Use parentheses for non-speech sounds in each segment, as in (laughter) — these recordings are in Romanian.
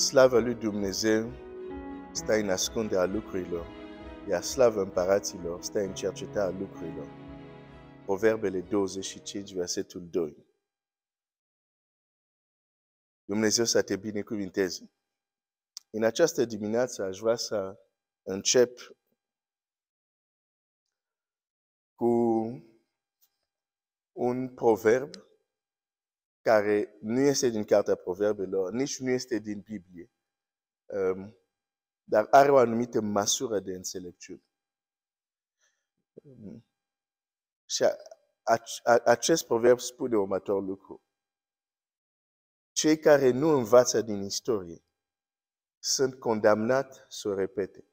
Slavă lui Dumnezeu stă în ascunde a lucrurilor, iar slavă împăraților stă în cerceta a lucrurilor. Proverbele 25, versetul 2. Dumnezeu să te binecuvinteze. În această dimineață aș vrea să încep cu un proverb care nu este din cartea proverbelor, nici nu este din Biblie, um, dar are o anumită măsură de înțelepciune. Um, și a, a, a, acest proverb spune următorul lucru. Cei care nu învață din istorie sunt condamnați să o repete.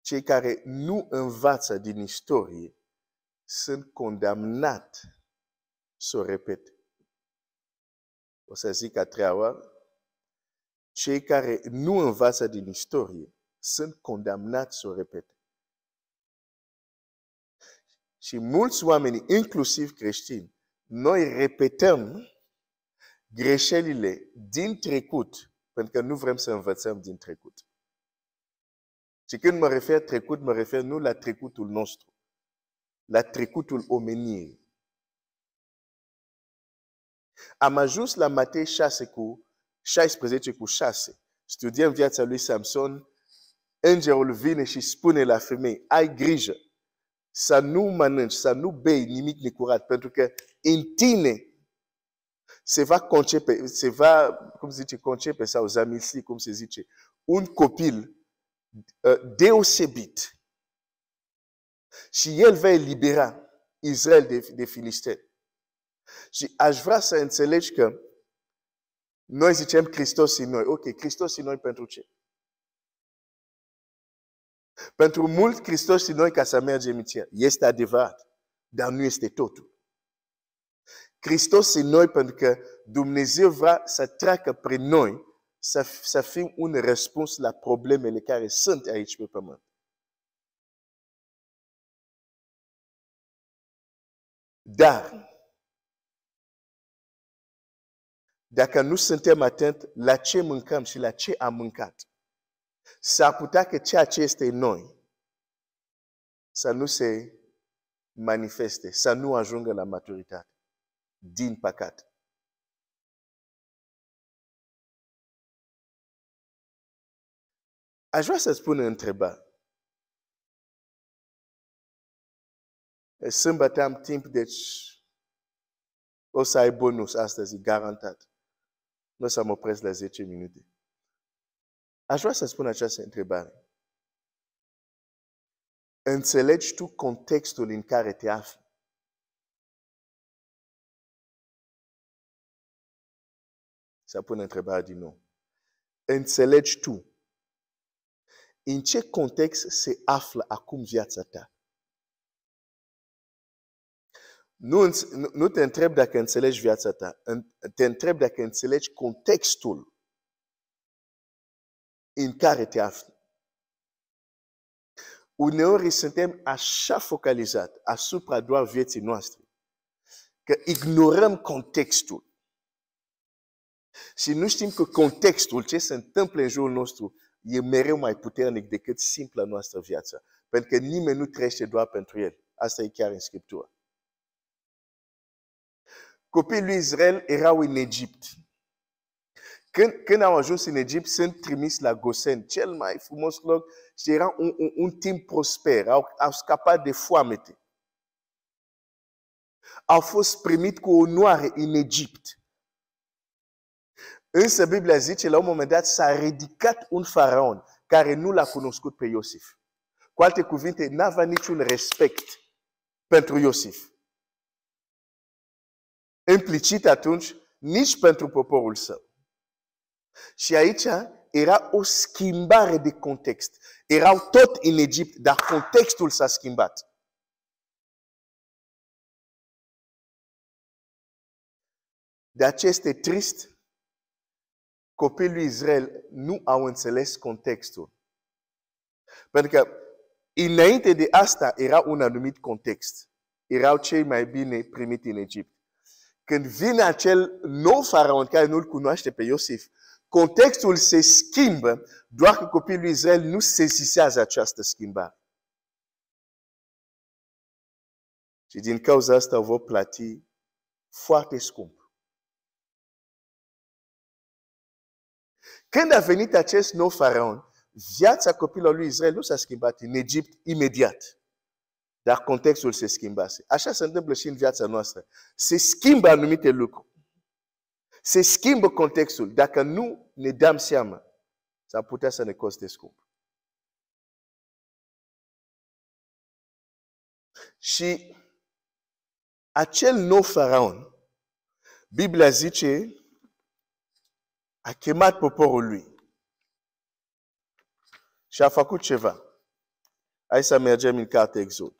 Cei care nu învață din istorie sunt condamnați să o repete. O să zic a treia oară, cei care nu învață din istorie sunt condamnați să o repete. Și mulți oameni, inclusiv creștini, noi repetăm greșelile din trecut, pentru că nu vrem să învățăm din trecut. Și când mă refer trecut, mă refer nu la trecutul nostru, la trecutul omenirii. Am ajuns la Matei 6 cu 16 cu 6. Studiem viața lui Samson. Îngerul vine și spune la femeie, ai grijă să nu mănânci, să nu bei nimic necurat, pentru că în tine se va concepe, se va, cum se zice, concepe sau zamilsi, cum se zice, un copil uh, deosebit. Și el va elibera Israel de, de filisteni. Și aș vrea să înțelegi că noi zicem Hristos în noi. Ok, Hristos în noi pentru ce? Pentru mult Hristos în noi ca să mergem în cer. Este adevărat, dar nu este totul. Hristos în noi pentru că Dumnezeu vrea să treacă prin noi să, să fim un răspuns la problemele care sunt aici pe pământ. Dar dacă nu suntem atenți la ce mâncăm și la ce am mâncat, s-ar putea că ceea ce este în noi să nu se manifeste, să nu ajungă la maturitate, din păcate. Aș vrea să-ți pun întrebare. Sâmbătă am timp, deci o să ai bonus astăzi, garantat. Nu o să mă opresc la 10 minute. Aș vrea să spun această întrebare. Înțelegi tu contextul în care te afli? Să pun întrebarea din nou. Înțelegi tu în ce context se află acum viața ta? Nu, nu te întreb dacă înțelegi viața ta, te întreb dacă înțelegi contextul în care te afli. Uneori suntem așa focalizat asupra doar vieții noastre, că ignorăm contextul. Și nu știm că contextul, ce se întâmplă în jurul nostru, e mereu mai puternic decât simpla noastră viață. Pentru că nimeni nu trăiește doar pentru el. Asta e chiar în Scriptură copiii lui Israel erau în Egipt. Când, când au ajuns în Egipt, sunt trimis la Gosen, cel mai frumos loc, și era un, un, un timp prosper, au, au scapat de foamete. Au fost primit cu onoare în Egipt. Însă Biblia zice, la un moment dat s-a ridicat un faraon care nu l-a cunoscut pe Iosif. Cu alte cuvinte, n-avea niciun respect pentru Iosif implicite atunci nici pentru poporul său. Și aici era o schimbare de context. Erau tot în Egipt, dar contextul s-a schimbat. De aceea este trist copiii lui Israel nu au înțeles contextul. Pentru că înainte de asta era un anumit context. Erau cei mai bine primiți în Egipt când vine acel nou faraon care nu-l cunoaște pe Iosif, contextul se schimbă, doar că copilul lui Israel nu sezisează această schimbare. Și din cauza asta vor plăti foarte scump. Când a venit acest nou faraon, viața copilului lui Israel nu s-a schimbat în Egipt imediat. Dar contextul se schimbase. Așa se întâmplă și în viața noastră. Se schimbă anumite lucruri. Se schimbă contextul. Dacă nu ne dăm seama, s-ar putea să ne coste scump. Și acel nou faraon, Biblia zice, a chemat poporul lui și a făcut ceva. Hai să mergem în carte Exod.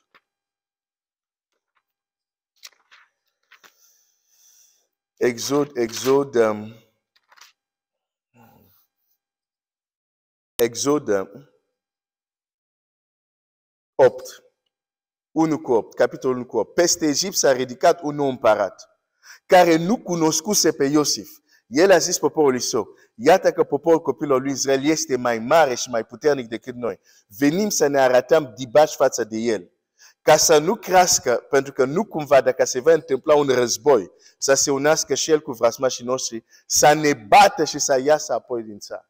Exod, Exod, um, Exod um, 8, 1 cu 8, capitolul 1 cu 8. Peste Egipt s-a ridicat un nou împărat, care nu cunoscuse pe Iosif. El a zis poporului său, iată că poporul copilor lui Israel este mai mare și mai puternic decât noi. Venim să ne arătăm dibaci față de el ca să nu crească, pentru că nu cumva, dacă se va întâmpla un război, să se unească și el cu vrasmașii noștri, să ne bată și să iasă apoi din țară.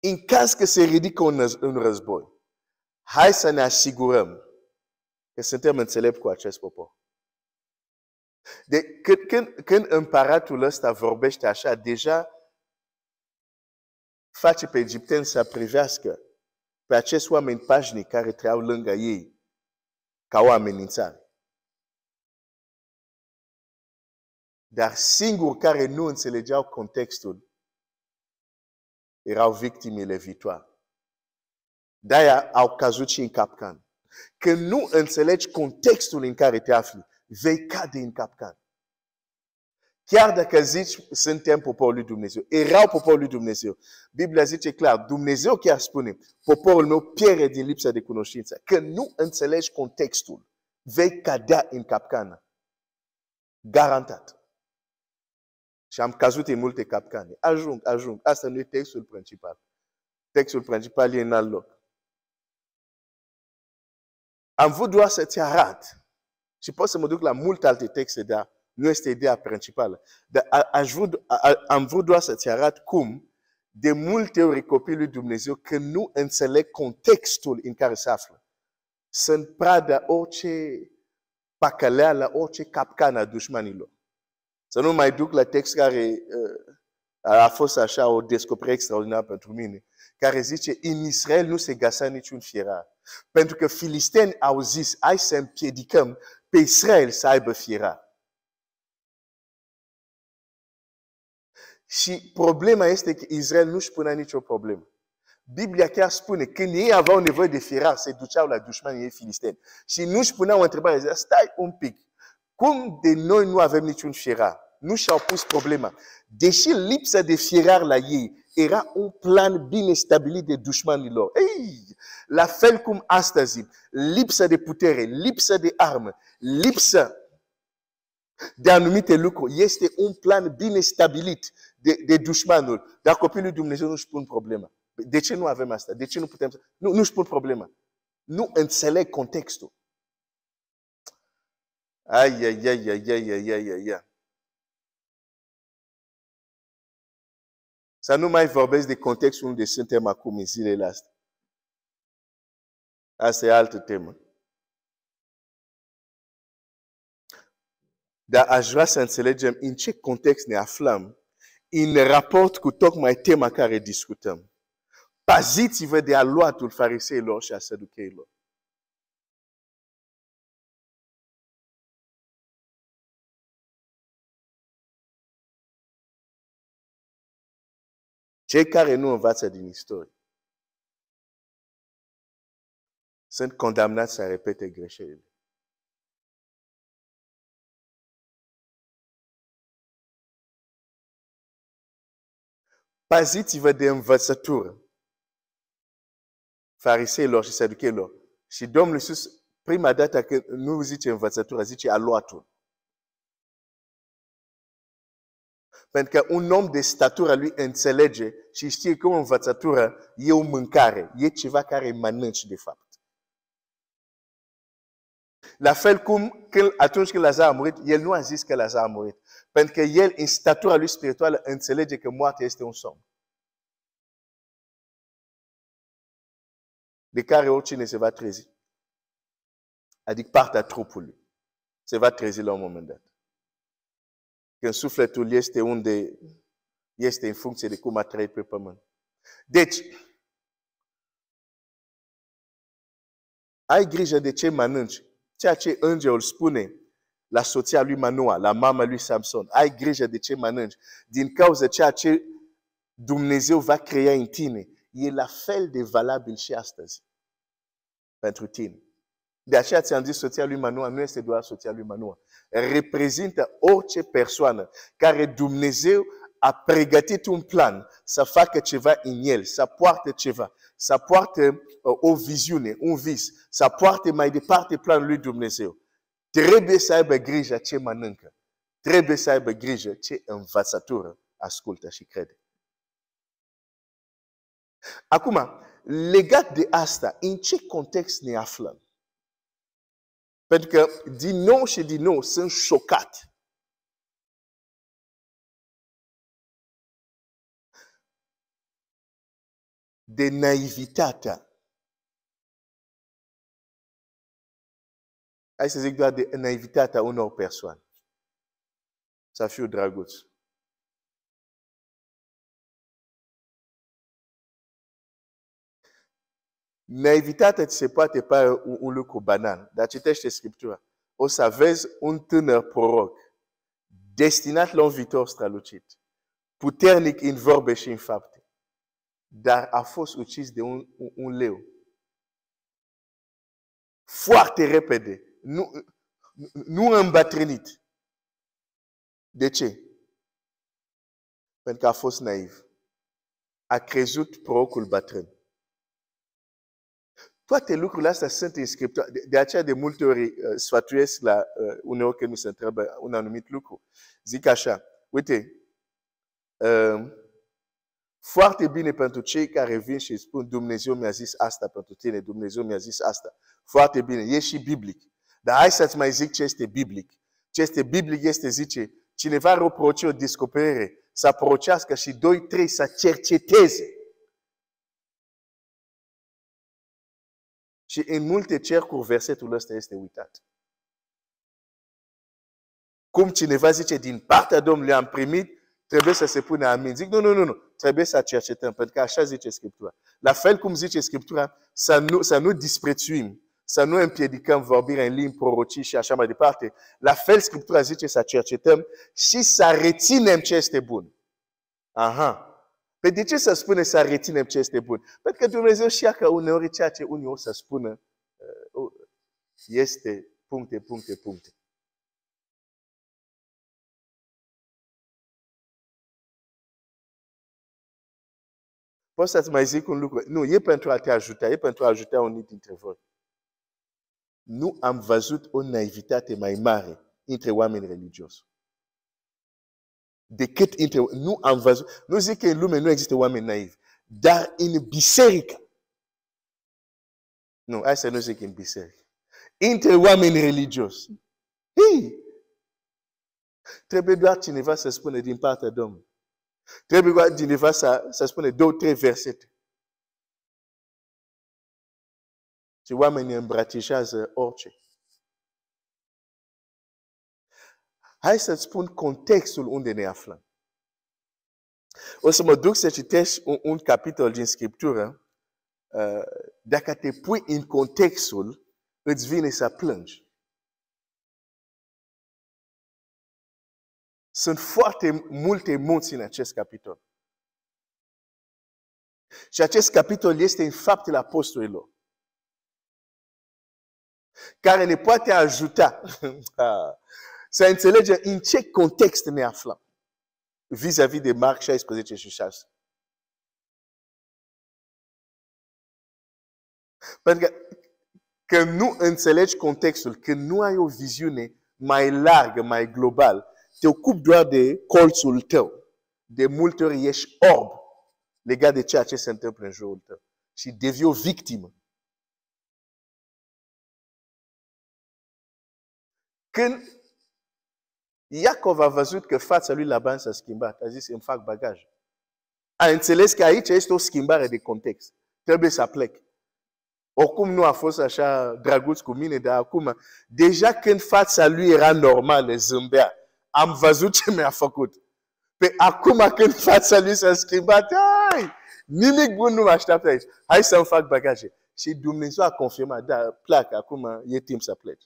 În caz că se ridică un, război, hai să ne asigurăm că suntem înțelepți cu acest popor. De, când, când, când împăratul ăsta vorbește așa, deja face pe egipteni să privească pe acești oameni pașnic care trăiau lângă ei ca o amenințare. Dar singur care nu înțelegeau contextul erau victimele viitoare. De-aia au cazut și în capcan. Când nu înțelegi contextul în care te afli, vei cade în capcan. Chiar dacă zici, suntem poporul lui Dumnezeu, erau poporul lui Dumnezeu. Biblia zice clar, Dumnezeu chiar spune, poporul meu pierde din lipsa de cunoștință, că nu înțelegi contextul. Vei cadea în capcană. Garantat. Și am cazut în multe capcane. Ajung, ajung. Asta nu e textul principal. Textul principal e în alt loc. Am vrut doar să-ți arat. Și pot să mă duc la multe alte texte, dar nu este ideea principală. Dar aș vrut, am vrut doar să-ți arăt cum de multe ori copiii lui Dumnezeu că nu înțeleg contextul în care se află. Sunt prada orice la orice capcană a dușmanilor. Să nu mai duc la text care uh, a fost așa o descoperire extraordinară pentru mine, care zice, în Israel nu se găsa niciun fierar. Pentru că filisteni au zis, hai să împiedicăm pe Israel să aibă fierar. Și problema este că Israel nu își punea nicio problemă. Biblia chiar spune, când ei aveau nevoie de firar, se duceau la dușmanii ei filisteni. Și nu își puneau întrebare, zicea, stai un pic, cum de noi nu avem niciun firar? Nu și-au pus problema. Deși lipsa de fierar la ei era un plan bine stabilit de dușmanilor. Ei, la fel cum astăzi, lipsa de putere, lipsa de armă, lipsa de anumite lucruri, este un plan bine stabilit de, de dușmanul. Dar copiii lui Dumnezeu nu-și pun problema. De ce nu avem asta? De ce nu putem? Nu, nu-și pun problema. Nu înțeleg contextul. Ai, ai, ai, ai, ai, ai, ai, ai, ai. Să nu mai vorbesc de contextul unde suntem acum în zilele astea. Asta e altă temă. Dar aș vrea să înțelegem în ce context ne aflăm în raport cu tocmai tema care discutăm. Paziți-vă de aluatul fariseilor și a saducheilor. Cei care nu învață din istorie sunt condamnați să repete greșelile. Paziți-vă de învățătură fariseilor și saducheilor. Și Domnul Iisus, prima dată când nu zice învățătură, zice aluatul. Pentru că un om de statură lui înțelege și știe că o învățătură e o mâncare, e ceva care mănânci de fapt. La fel cum când, atunci când Lazar a murit, el nu a zis că Lazar a murit. Pentru că el, în statura lui spirituală, înțelege că moartea este un somn. De care oricine se va trezi. Adică partea trupului se va trezi la un moment dat. Când sufletul este unde este în funcție de cum a trăit pe pământ. Deci, ai grijă de ce mănânci, ceea ce îngerul spune la sortie à lui Manoa, la à lui Samson, ai ah, grige de ce manange, din cauza ceea ce Dumnezeu va créer une tine, e la fel de valabil și astăzi pentru tine. De aceea ți-am zis, soția lui Manoa nu este doar soția lui Manoa. Reprezintă orice persoană care Dumnezeu a pregătit un plan să facă ceva în el, să poarte ceva, să poartă uh, o viziune, un vis, să poarte mai departe plan lui Dumnezeu. Trebuie să aibă grijă ce mănâncă. Trebuie să aibă grijă ce învățătură ascultă și crede. Acum, legat de asta, în ce context ne aflăm? Pentru că din nou și din nou sunt șocat. De naivitatea hai să zic doar de naivitatea unor persoane. Să fiu dragut. Naivitatea ți se poate pare un, un lucru banal, dar citește Scriptura. O să vezi un tânăr proroc destinat la un viitor strălucit, puternic în vorbe și în fapte, dar a fost ucis de un, un, un leu. Foarte repede, nu, nu îmbătrânit. De ce? Pentru că a fost naiv. A crezut procul bătrân. Toate lucrurile astea sunt în Scriptură. De, de aceea de multe ori uh, sfătuiesc la uh, uneori când nu se întreabă un anumit lucru. Zic așa, uite, uh, foarte bine pentru cei care vin și spun Dumnezeu mi-a zis asta pentru tine, Dumnezeu mi-a zis asta. Foarte bine, e și biblic. Dar hai să-ți mai zic ce este biblic. Ce este biblic este, zice, cineva reproce o descoperire, să procească și doi, trei, să cerceteze. Și în multe cercuri versetul ăsta este uitat. Cum cineva zice, din partea Domnului am primit, trebuie să se pune amin. Zic, nu, nu, nu, nu, trebuie să cercetăm, pentru că așa zice Scriptura. La fel cum zice Scriptura, să nu, să nu disprețuim, să nu împiedicăm vorbirea în limbi, prorocii și așa mai departe. La fel Scriptura zice să cercetăm și să reținem ce este bun. Aha. Pe păi de ce să spune să reținem ce este bun? Pentru că Dumnezeu știa că uneori ceea ce unii o să spună uh, este puncte, puncte, puncte. Poți să-ți mai zic un lucru? Nu, e pentru a te ajuta, e pentru a ajuta unii dintre voi nu am văzut o naivitate mai mare între oameni religioși. Decât între... Nu am văzut... Nu zic că în lume nu există oameni naivi, dar în biserică. Nu, asta nu ah, zic în biserică. Între oameni religioși. Hei! Trebuie doar cineva să spune din partea Domnului. Trebuie doar cineva să, să spune două, trei versete. și oamenii îmbrățișează orice. Hai să-ți spun contextul unde ne aflăm. O să mă duc să citești un, un capitol din Scriptură. Uh, dacă te pui în contextul, îți vine să plângi. Sunt foarte multe munți în acest capitol. Și acest capitol este în faptele apostolilor care le poate ajuta (laughs) da. să înțelegem în ce context ne aflăm vis-a-vis de Marc 16 și 6. Pentru că când nu înțelegi contextul, când nu ai o viziune mai largă, mai global, te ocupi doar de colțul tău. De multe ori ești orb legat de ceea ce se întâmplă în jurul tău și devii o victimă Când Iacov a văzut că fața lui Laban s-a schimbat, a zis, îmi fac bagaj. A înțeles că aici este o schimbare de context. Trebuie să plec. Oricum nu a fost așa drăguț cu mine, dar acum, deja când fața lui era normală, zâmbea, am văzut ce mi-a făcut. Pe acum când fața lui s-a schimbat, ai, nimic bun nu mă așteaptă aici. Hai să-mi fac bagaje. Și Dumnezeu a confirmat, da, plac, acum e timp să pleci.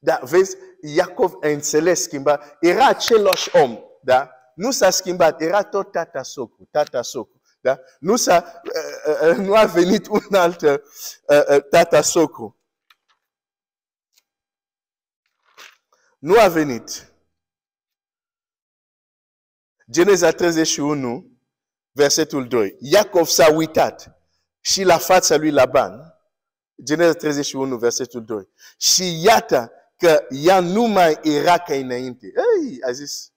Da? Vezi, Iacov a înțeles schimba. Era același om, da? Nu s-a schimbat, era tot tata socru, tata socru. Da? Nu, s-a, uh, uh, uh, nu a venit un alt tata socru. Nu a venit. Geneza 31, versetul 2. Iacov s-a uitat și la fața lui Laban. Geneza 31, versetul 2. Și iată, că ea nu mai era ca înainte. Ei, a zis.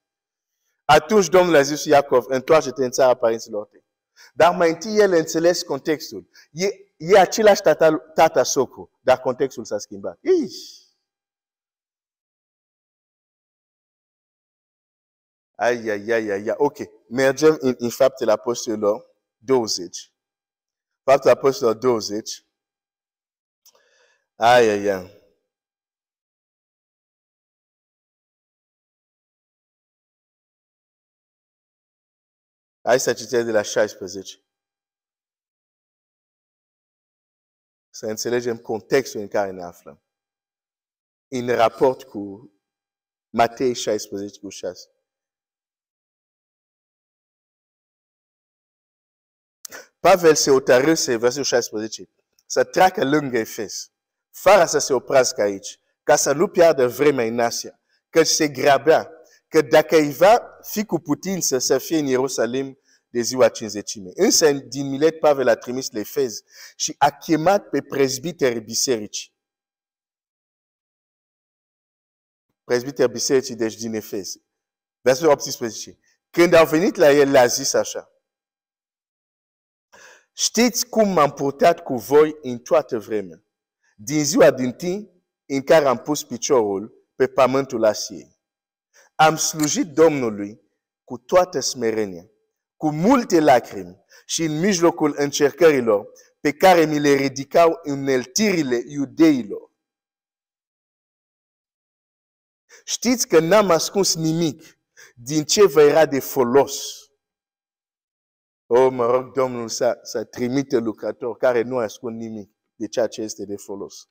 Atunci Domnul a zis Iacov, întoarce-te în țara părinților tăi. Dar mai întâi el înțeles contextul. E, e același tata, tata socru, dar contextul s-a schimbat. Ei. Ai, ai, ai, ai, ai. Ok. Mergem în, în faptele apostolilor 20. Faptele apostolilor 20. Ai, ai, ai. Hai să citesc de la 16. Să înțelegem contextul în care ne aflăm. În raport cu Matei 16 cu 6. Pavel se hotărâse, versetul 16, să treacă lângă Efes, fără să se oprească aici, ca să nu piardă vremea în Asia, că se grabea că dacă îi va fi cu putință să fie în Ierusalim de ziua cinzecime. Însă, din milet, Pavel a trimis la și a chemat pe prezbiterii bisericii. Prezbiterii bisericii, deci din Efez. Versetul 18. Când au venit la el, l-a zis așa. Știți cum m-am purtat cu voi în toată vremea, din ziua din timp în care am pus piciorul pe pământul Asiei am slujit Domnului cu toată smerenia, cu multe lacrimi și în mijlocul încercărilor pe care mi le ridicau îneltirile iudeilor. Știți că n-am ascuns nimic din ce vă era de folos. O, oh, mă rog, Domnul să, să trimite lucrători care nu ascund nimic de ceea ce este de folos.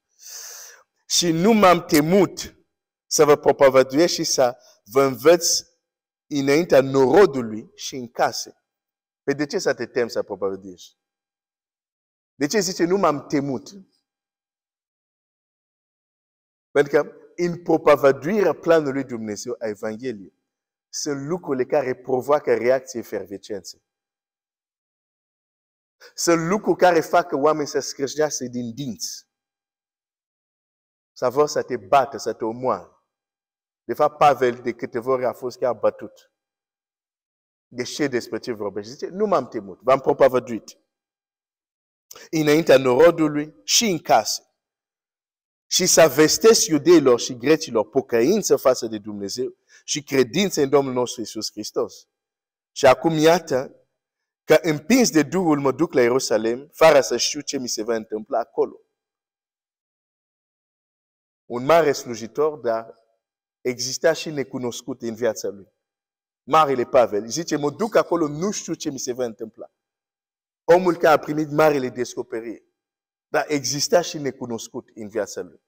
Și nu m-am temut să vă propovăduiesc și să, vă înveți înaintea norodului și în case. Pe de ce să te temi să propovăduiești? De ce zice, nu m-am temut? Pentru că în propovăduirea planului Dumnezeu a Evangheliei sunt lucrurile care provoacă reacții efervescențe. Sunt lucruri care fac oameni să scrâșnească din dinți. Să vor să te bată, să te omoare. De fapt, Pavel de câteva ori a fost chiar bătut. De ce despre ce vorbește? Zice, nu m-am temut, v-am propovăduit. Înaintea norodului și în casă. Și să vestesc iudeilor și grecilor pocăință față de Dumnezeu și credință în Domnul nostru Isus Hristos. Și acum iată că împins de Duhul mă duc la Ierusalim fără să știu ce mi se va întâmpla acolo. Un mare slujitor, dar exista și necunoscut în viața lui. Marele Pavel zice, mă duc acolo, nu știu ce mi se va întâmpla. Omul care a primit marele descoperire. Dar exista și necunoscut în viața lui.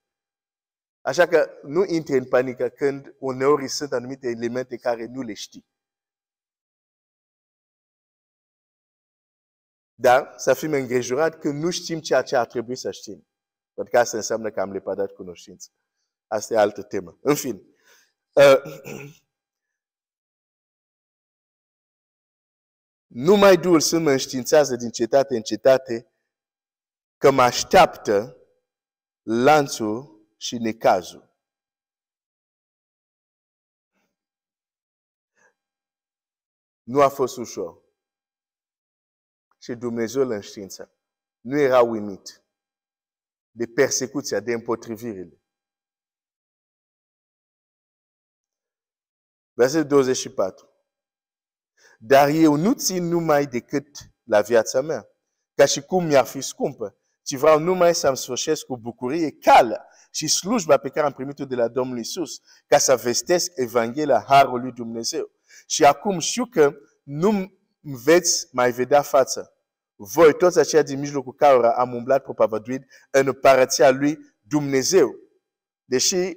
Așa că nu intre în panică când uneori sunt anumite elemente care nu le știi. Dar să fim îngrijorat că nu știm ceea ce ar trebui să știm. Pentru că asta înseamnă că am lepădat cunoștință. Asta e altă temă. În fine, Uh, (clears throat) numai Duhul Sfânt mă înștiințează din cetate în cetate că mă așteaptă lanțul și necazul. Nu a fost ușor. Și Dumnezeu îl înștiință. Nu era uimit de persecuția, de împotrivirile. Versetul 24. Dar eu nu țin numai decât la viața mea, ca și cum mi-ar fi scumpă, ci vreau numai să-mi sfârșesc cu bucurie calea și slujba pe care am primit-o de la Domnul Isus, ca să vestesc Evanghelia Harului lui Dumnezeu. Și acum știu că nu veți mai vedea față. Voi, toți aceia din mijlocul cărora am umblat propovăduit în împărăția lui Dumnezeu. Deși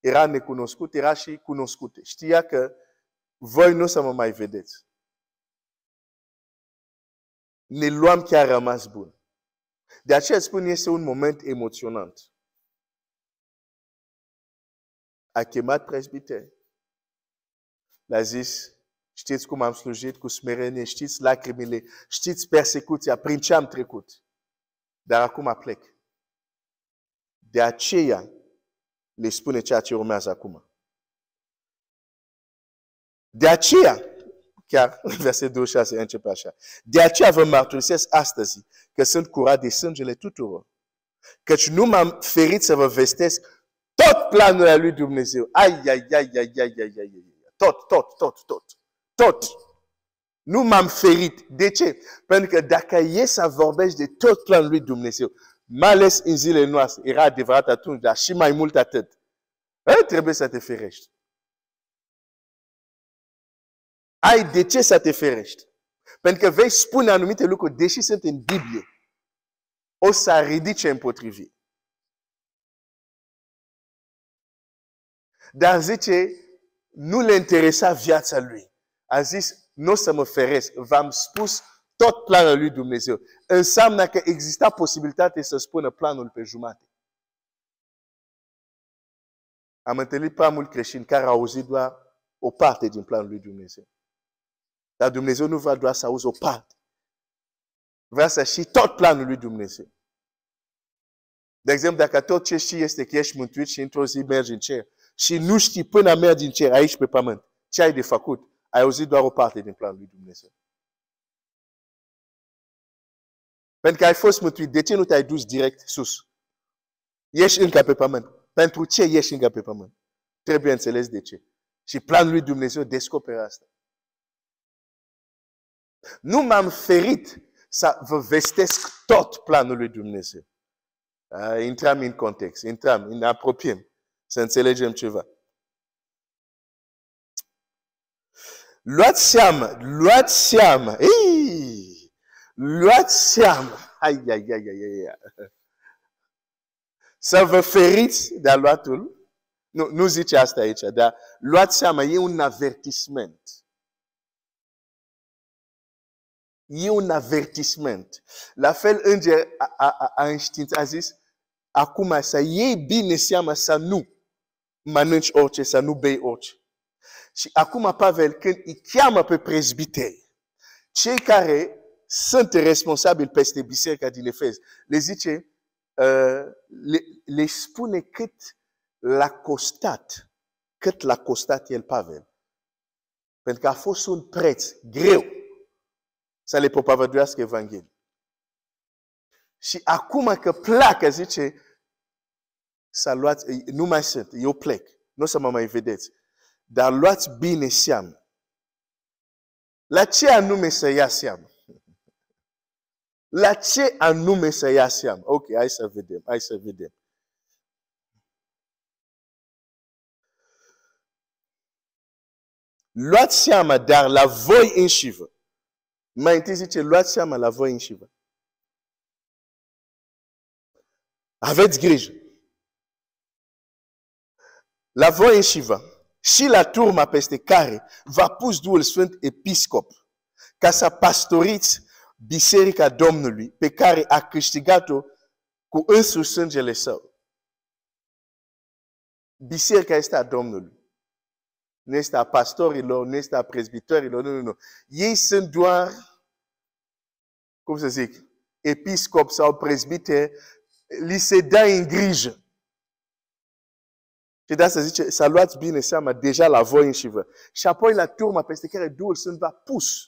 era necunoscut, era și cunoscut. Știa că voi nu o să mă mai vedeți. Ne luam chiar rămas bun. De aceea spun, este un moment emoționant. A chemat prezbiter. L-a zis, știți cum am slujit cu smerenie, știți lacrimile, știți persecuția, prin ce am trecut. Dar acum plec. De aceea, le spune ceea ce urmează acum. De aceea, chiar verset (laughs) versetul 26 începe așa, de aceea vă mărturisesc astăzi că sunt curat de sângele tuturor, căci nu m-am ferit să vă vestesc tot planul lui Dumnezeu. Ai, ai, ai, ai, ai, ai, ai, ai, tot, tot, tot, tot, tot. Nu m-am ferit. De ce? Pentru că dacă e să vorbești de tot planul lui Dumnezeu, mai ales în zilele noastre, era adevărat atunci, dar și mai mult atât. Ei, trebuie să te ferești. Ai de ce să te ferești. Pentru că vei spune anumite lucruri, deși sunt în Biblie, o să ridice împotrivi. Dar zice, nu le interesa viața lui. A zis, nu o să mă feresc. V-am spus tot planul lui Dumnezeu. Înseamnă că exista posibilitate să spună planul pe jumate. Am întâlnit prea mult creștini care au auzit doar o parte din planul lui Dumnezeu. Dar Dumnezeu nu vrea doar să auzi o parte. Vrea să și tot planul lui Dumnezeu. De exemplu, dacă tot ce știi este că ești mântuit și într-o zi mergi în cer și nu știi până mergi în cer aici pe pământ, ce ai de făcut? Ai auzit doar o parte din planul lui Dumnezeu. Pentru că ai fost mântuit, de ce nu te-ai dus direct sus? Ești încă pe pământ. Pentru ce ești încă pe pământ? Trebuie înțeles de ce. Și planul lui Dumnezeu descoperă asta. Nu m-am ferit să vă vestesc tot planul lui Dumnezeu. Uh, ah, intram în context, intram, în apropiem, să înțelegem ceva. Luați seama, luați seama, ei, Luați seama, ai, ai, ai, ai, ai, ai. să vă feriți de luatul. Nu, nu zice asta aici, dar luați seama, e un avertisment. E un avertisment. La fel înger a, a, a înștiințat, a zis, acum să iei bine seama să nu mănânci orice, să nu bei orice. Și acum Pavel, când îi cheamă pe prezbiteri, cei care sunt responsabili peste biserica din Efes. Le zice, uh, le, le spune cât l-a costat, cât l-a costat el Pavel. Pentru că a fost un preț greu să le propovăduiască Evanghelia. Și acum că pleacă, zice, să luați, nu mai sunt, eu plec, nu o să mă mai vedeți, dar luați bine seamă. La ce anume să ia seamă? La ce anume să ia seama? Ok, hai să vedem, hai să vedem. Luați seama, dar la voi înșivă. Mai întâi zice, luați seama la voi înșivă. Aveți grijă. La voi înșivă și la turma peste care v-a pus Duhul Sfânt episcop ca să pastoriți biserica Domnului pe care a câștigat-o cu însuși sângele său. Biserica este a Domnului. Nu este a pastorilor, nu este a prezbitorilor, nu, nu, nu. Ei sunt doar, cum să zic, episcop sau prezbiter, li se dă în grijă. Și de asta zice, să luați bine seama deja la voi înși vă. Și apoi la turma peste care Duhul Sfânt va pus.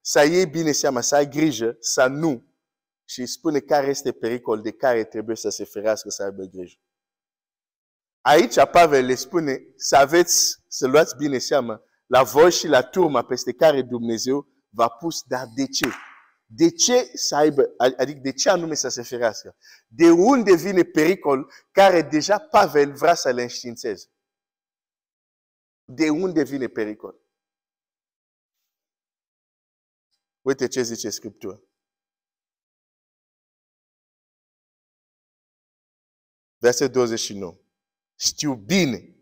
să iei bine seama, să ai grijă, să nu. Și îi spune care este pericol de care trebuie să se ferească, să aibă grijă. Aici Pavel le spune să aveți, să luați bine seama la voi și la turma peste care Dumnezeu va pus, dar de ce? De ce să aibă, adică de ce anume să se ferească? De unde vine pericol care deja Pavel vrea să le înștiințeze? De unde vine pericol? Uite ce zice Scriptura. Versetul 29. Știu bine.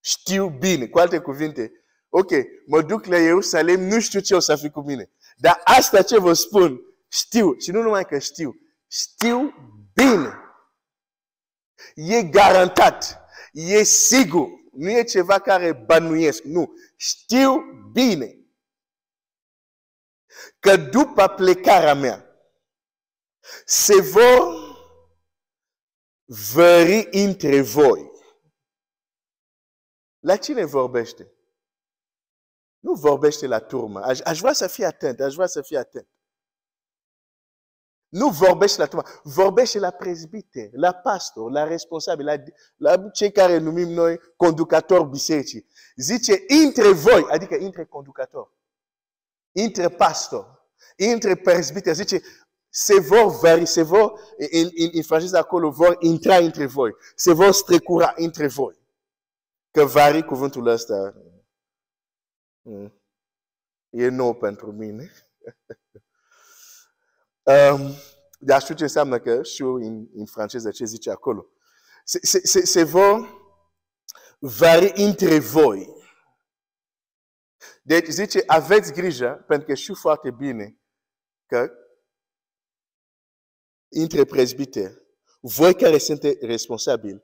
Știu bine. Cu alte cuvinte, ok, mă duc la Ierusalim, nu știu ce o să fi cu mine. Dar asta ce vă spun, știu. Și nu numai că știu, știu bine. E garantat. E sigur. Nu e ceva care bănuiesc. Nu. Știu bine că după plecarea mea se vor veri între voi. La cine vorbește? Nu vorbește la turmă. Aș, aș vrea să fie atent, aș vrea să fie atent. Nu vorbește la turmă, vorbește la prezbiter, la pastor, la responsabil, la, la cei care numim noi conducători bisericii. Zice, între voi, adică între conducători între pastor, între presbiter, zice, se vor vari, se vor, în, în, franceză acolo, vor intra între voi, se vor strecura între voi. Că vari cuvântul ăsta mm. e nou pentru mine. (laughs) um, dar știu ce înseamnă că știu în, în franceză ce zice acolo. Se, se, se, se vor vari între voi. Deci zice, aveți grijă, pentru că știu foarte bine că între prezbiteri, voi care sunteți responsabili,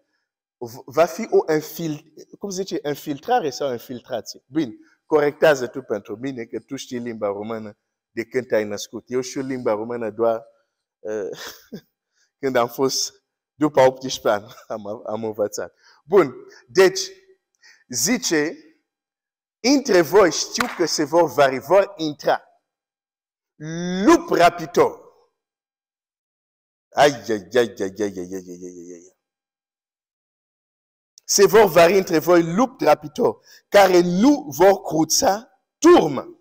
va fi o infil, cum zice, infiltrare sau infiltrație. Bine, corectează tu pentru mine că tu știi limba română de când te-ai născut. Eu știu limba română doar uh, (laughs) când am fost după 18 ani am, am învățat. Bun, deci zice între voi știu că se vor, vari, vor intra lup rapitor. Ai, ai, ai, ai, ai, ai, ai, ai, ai, ai. Se vor vari între voi lup rapitor, care nu vor cruța turmă.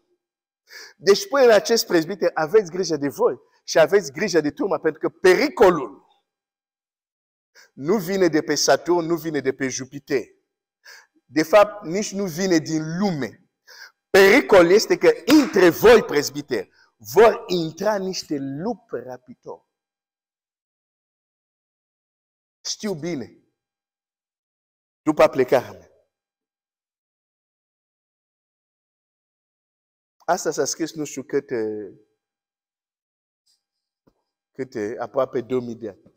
Deci până la acest prezbiter aveți grijă de voi și aveți grijă de turma, pentru că pericolul nu vine de pe Saturn, nu vine de pe Jupiter. De fapt, nici nu vine din lume. Pericolul este că între voi, prezbiteri, vor intra niște lupi rapitori. Știu bine. După plecarea mea. Asta s-a scris, nu știu câte, câte, aproape 2000 de ani.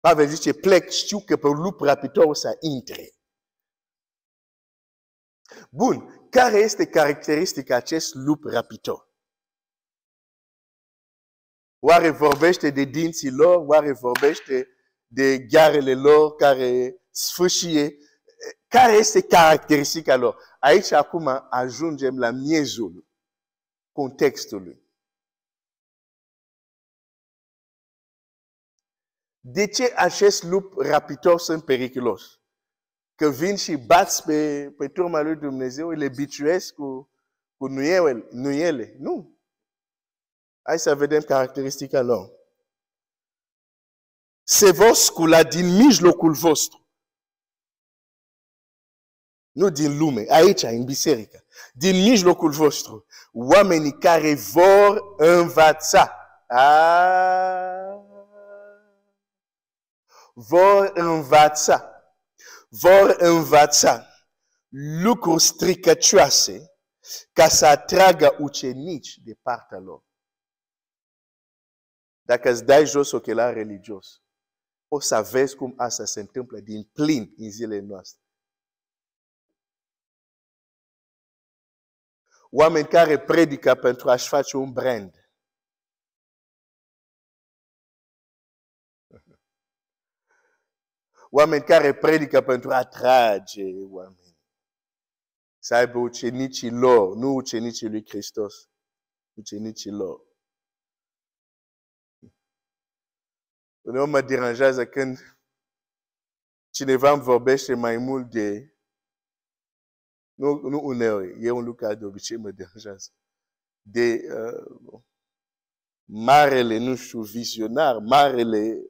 Pavel zice, plec, știu că pe lup rapitor o să intre. Bun, care este caracteristica acest lup rapitor? Oare vorbește de dinții lor? Oare vorbește de ghearele lor care sfâșie? Care este caracteristica lor? Aici acum ajungem la miezul contextului. De ce acest lup rapitor sunt periculos? că vin și bați pe, pe turma lui Dumnezeu, le biciuiesc cu, cu nuiele, nuiele. Nu. Hai să vedem caracteristica lor. Se vor scula din mijlocul vostru. Nu din lume, aici, în biserică. Din mijlocul vostru. Oamenii care vor învăța. Ah. Vor învăța vor învăța lucruri stricăcioase ca să atragă ucenici de partea lor. Dacă îți dai jos ochelar religios, o să vezi cum asta se întâmplă din plin în zilele noastre. Oameni care predică pentru a-și face un brand. oameni care predică pentru a trage oameni. Să aibă ucenicii lor, nu ucenicii lui Hristos, ucenicii lor. Uneori mă deranjează când cineva îmi vorbește mai mult de... Nu, nu uneori, e un lucru care de obicei mă deranjează. De uh, marele, nu știu, vizionar, marele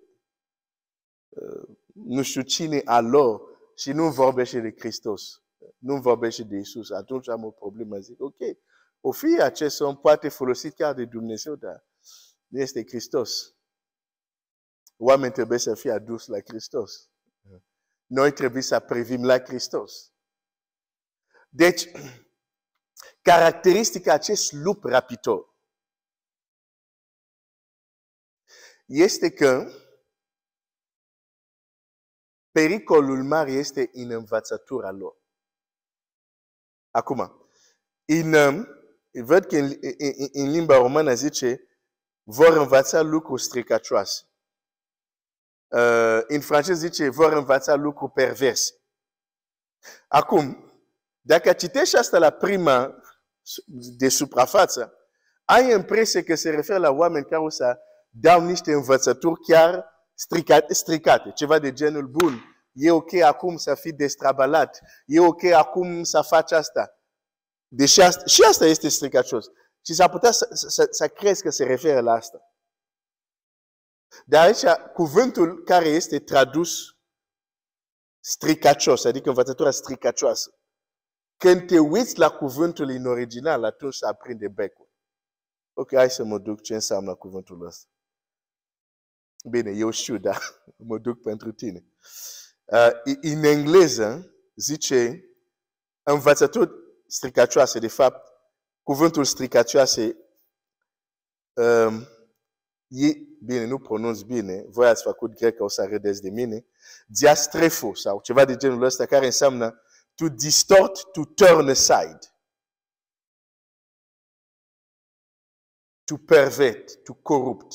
uh, nu știu cine a lor și nu vorbește de Hristos, nu vorbește de Isus, atunci am o problemă. Zic, ok, o fi acest om poate folosit chiar de Dumnezeu, dar nu este Hristos. Oamenii trebuie să fie adus la Hristos. Noi trebuie să privim la Hristos. Deci, caracteristica acest lup rapitor este că Pericolul mare este în învățătura lor. Acum, în, um, văd că în, în, în limba română zice, vor învăța lucruri stricacioase. Uh, în franceză zice, vor învăța lucruri perverse. Acum, dacă citești asta la prima de suprafață, ai impresia că se referă la oameni care o să dau niște învățături chiar stricate, stricate, ceva de genul bun. E ok acum să fi destrabalat, e ok acum să faci asta. Deși asta, și asta este stricacios. Și s-ar putea să, să, să crezi că se referă la asta. Dar aici, cuvântul care este tradus stricacios, adică învățătura stricacioasă, când te uiți la cuvântul în original, atunci aprinde becul. Ok, hai să mă duc ce înseamnă cuvântul ăsta. Bine, eu știu, dar mă duc pentru tine. Uh, în engleză zice învățături stricacioase. De fapt, cuvântul stricacioase uh, um, e, bine, nu pronunț bine, voi ați făcut grecă, o să râdeți de mine, diastrefo sau ceva de genul ăsta care înseamnă to distort, to turn aside. To pervert, to corrupt.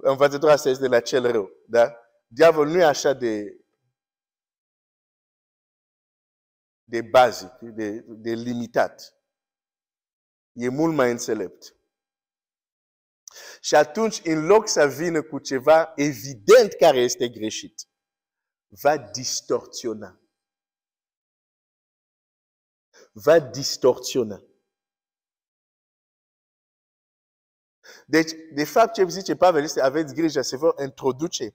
învățătura asta este de la cel rău. Da? Diavolul nu e așa de, de bazic, de, de limitat. E mult mai înțelept. Și atunci, în loc să vină cu ceva evident care este greșit, va distorsiona. Va distorsiona. Deci, de fapt, ce zice Pavel este, aveți grijă să vă introduce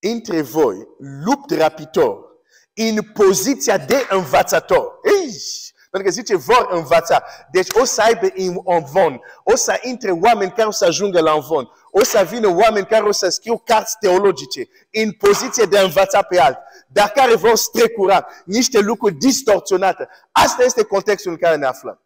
între voi lupt rapitor în poziția de învățător. Ei! Pentru că zice, vor învața. Deci o să aibă un von. O să intre oameni care o să ajungă la un von. O să vină oameni care o să scriu cărți teologice în poziție de a pe alt, dar care vor strecura niște lucruri distorsionate. Asta este contextul în care ne aflăm.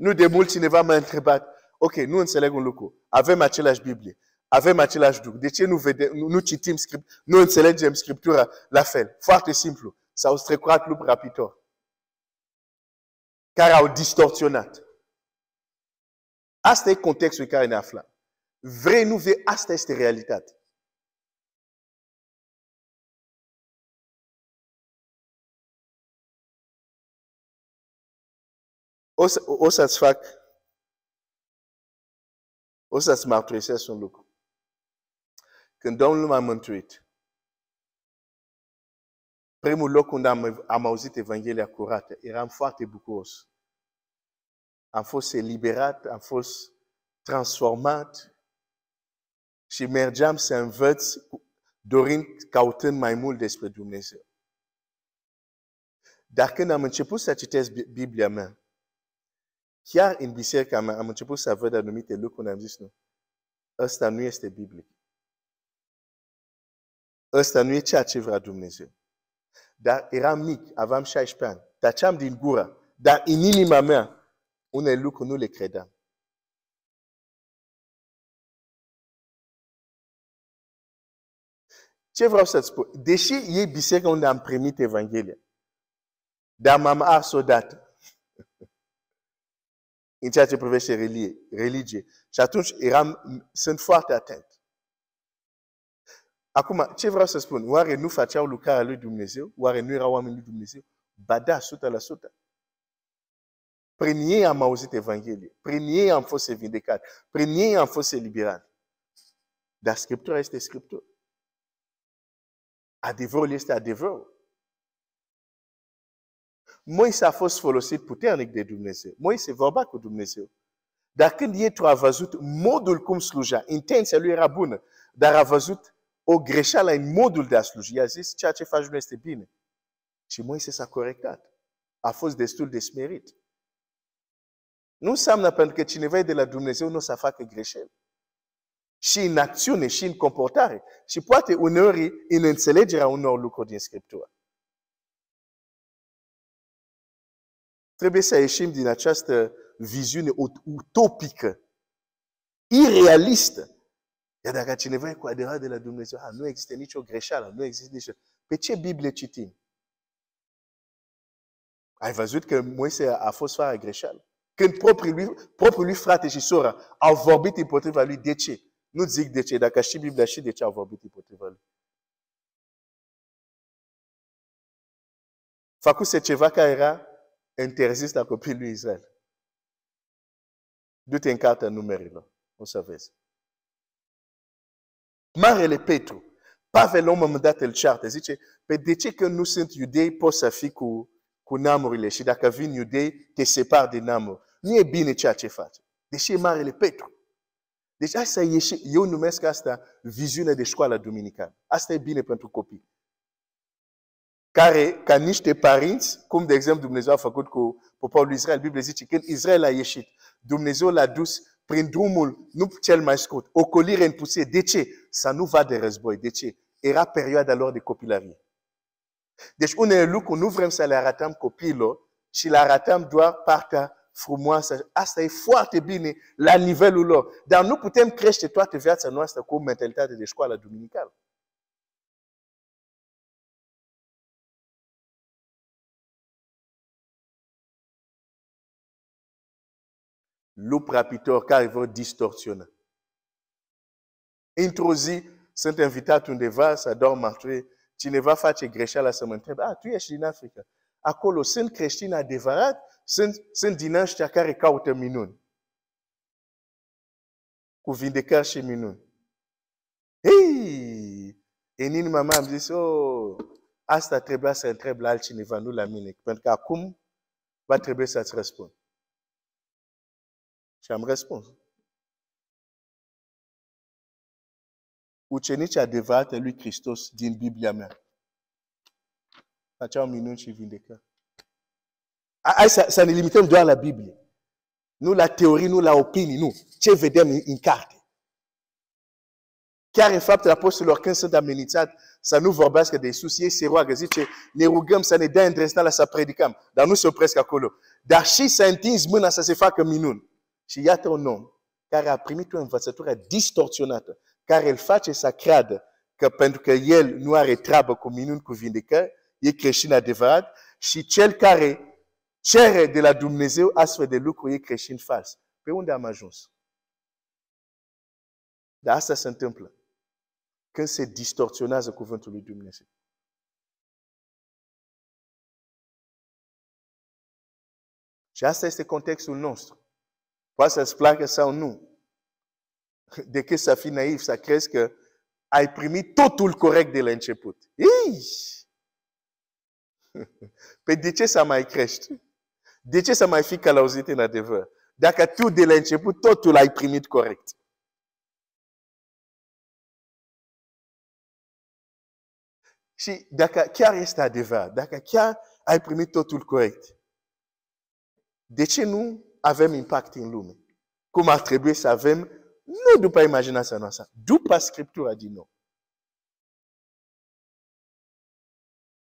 Nu de mult cineva m-a întrebat, ok, nu înțeleg un lucru, avem aceleași Biblie, avem același Duh, de ce nu, vedem, nu, nu citim, script, nu înțelegem Scriptura la fel? Foarte simplu, s-au strecurat lup rapitor, care au distorsionat. Asta e contextul în care ne aflăm. Vrei, nu vei, asta este realitatea. O, să, o să-ți fac, o să-ți mărturisesc un lucru. Când Domnul m-a mântuit, primul loc unde am, am auzit Evanghelia curată, eram foarte bucuros. Am fost eliberat, am fost transformat și mergeam să învăț dorind, cautând mai mult despre Dumnezeu. Dar când am început să citesc Biblia mea, Chiar în biserica mea am început să văd anumite lucruri, am zis nu. Ăsta nu este biblic. Ăsta nu e ceea ce vrea Dumnezeu. Dar eram mic, aveam 16 ani. Taceam din gură. Dar în inima mea, unele lucruri nu le credeam. Ce vreau să-ți spun? Deși e biserica unde am primit Evanghelia, dar m-am ars odată în ceea ce privește religie. religie. Și atunci eram, sunt foarte atent. Acum, ce vreau să spun? Oare nu făceau lucrarea lui Dumnezeu? Oare nu erau oamenii lui Dumnezeu? Ba da, 100%. Prin ei am auzit Evanghelie. Prin ei am fost vindecat. Prin ei am fost eliberat. Dar Scriptura este Scriptură. Adevărul este adevărul. Moise a fost folosit puternic de Dumnezeu. Moise vorba cu Dumnezeu. Dar când Ietru a văzut modul cum sluja, intenția lui era bună, dar a văzut o greșeală în modul de a sluji. a zis, ceea ce faci nu este bine. Și Moise s-a corectat. A fost destul de smerit. Nu înseamnă pentru că cineva e de la Dumnezeu nu o să facă greșeli. Și în acțiune, și în comportare. Și poate uneori în înțelegerea unor lucruri din Scriptură. Trebuie să ieșim din această viziune utopică, irealistă. Iar dacă cineva e cu adevărat de la Dumnezeu, ah, nu există nicio greșeală, nu există nicio... Pe ce Biblie citim? Ai văzut că Moise a fost fără greșeală? Când propriul lui, propriul lui frate și sora au vorbit împotriva lui, de ce? Nu zic de ce, dacă și Biblia și de ce au vorbit împotriva lui. Facuse ceva care era interzis la copii lui Israel. Du-te în cartea numerilor, o să vezi. Marele Petru, Pavel om un dat el ceartă, zice, pe păi, de ce că nu sunt iudei, poți să fii cu, cu namurile și dacă vin iudei, te separ de namur. Nu e bine ceea ce faci. Deși e Marele Petru. Deci asta e, eu numesc asta viziunea de școală duminicală. Asta e bine pentru copii care, ca niște părinți, cum de exemplu Dumnezeu a făcut cu poporul Israel, Biblia zice, când Israel a ieșit, Dumnezeu l-a dus prin drumul, nu cel mai scurt, ocolire în pustie. De ce? Să nu vadă război. De ce? Era perioada lor de copilărie. Deci unele lucruri nu vrem să le arătăm copiilor, și le arătăm doar partea frumoasă. Asta e foarte bine la nivelul lor. Dar nu putem crește toată viața noastră cu o mentalitate de școală duminicală. lucrăpitori care vor distorsiona. Introzii sunt invitați undeva să adormă Cineva face greșeala să mă întrebe, a, tu ești din Africa. Acolo sunt creștini adevărat, sunt, sunt din ăștia care caută minuni. Cu vindecare și minuni. Hei! În inima mea am zis, oh, asta trebuia să întreb la altcineva, nu la mine. Pentru că acum va trebui să-ți răspund. Și am răspuns. Ucenici adevărate lui Hristos din Biblia mea. Faceau minuni și vindecări. Hai să, să ne limităm doar la Biblie. Nu la teorie, nu la opinii, nu. Ce vedem în carte. Chiar în faptul apostolilor, când sunt amenințat să nu vorbească de Isus, ei se roagă, zice, ne rugăm să ne dea îndrăzneala să predicăm, dar nu se opresc acolo. Dar și să întinzi mâna să se facă minuni. Și iată un om care a primit o învățătură distorsionată, care îl face să creadă că pentru că el nu are treabă cu minuni, cu vindecări, e creștin adevărat și cel care cere de la Dumnezeu astfel de lucruri e creștin fals. Pe unde am ajuns? Dar asta se întâmplă când se distorsionează cuvântul lui Dumnezeu. Și asta este contextul nostru. Poate să-ți placă sau nu. Decât să fii naiv, să crezi că ai primit totul corect de la început. Ei! (laughs) Pe păi de ce să mai crești? De ce să mai fi calauzit în adevăr? Dacă tu de la început totul ai primit corect. Și dacă chiar este adevărat, dacă chiar ai primit totul corect, de ce nu avem impact în lume. Cum ar trebui să avem, nu după imaginația noastră, după Scriptura din nou.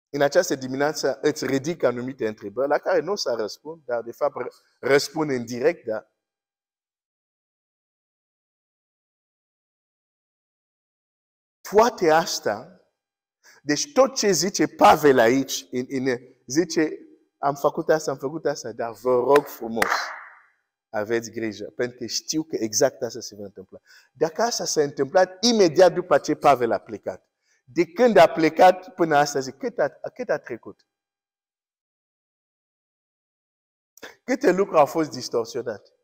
În această dimineață îți ridic anumite întrebări la care nu s să răspund, dar de fapt răspund în direct, dar toate asta, deci tot ce zice Pavel aici, în, în, zice, am făcut asta, am făcut asta, dar vă rog frumos, aveți grijă, pentru că știu că exact asta se va întâmpla. Dacă asta s-a întâmplat imediat după ce Pavel a plecat, de când a plecat până astăzi, cât a, cât a trecut? Câte lucruri au fost distorsionate?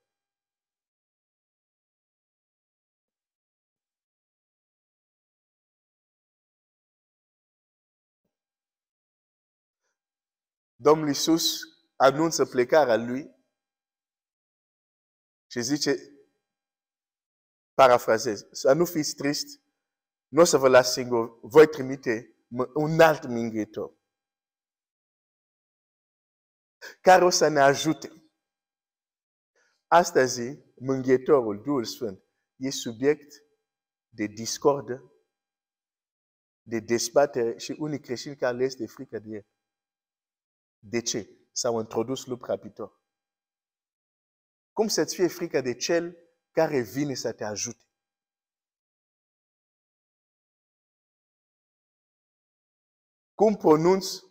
Domnul Iisus anunță plecarea lui și zice, parafrazez, să nu fiți trist, nu o să vă las singur, voi trimite un alt mângâietor care o să ne ajute. Astăzi, mânghietorul, Duhul Sfânt, e subiect de discordă, de dezbatere și unii creștini care le este frică de el. De ce? S-au introdus lup rapitor. Cum să-ți fie frică de cel care vine să te ajute? Cum pronunți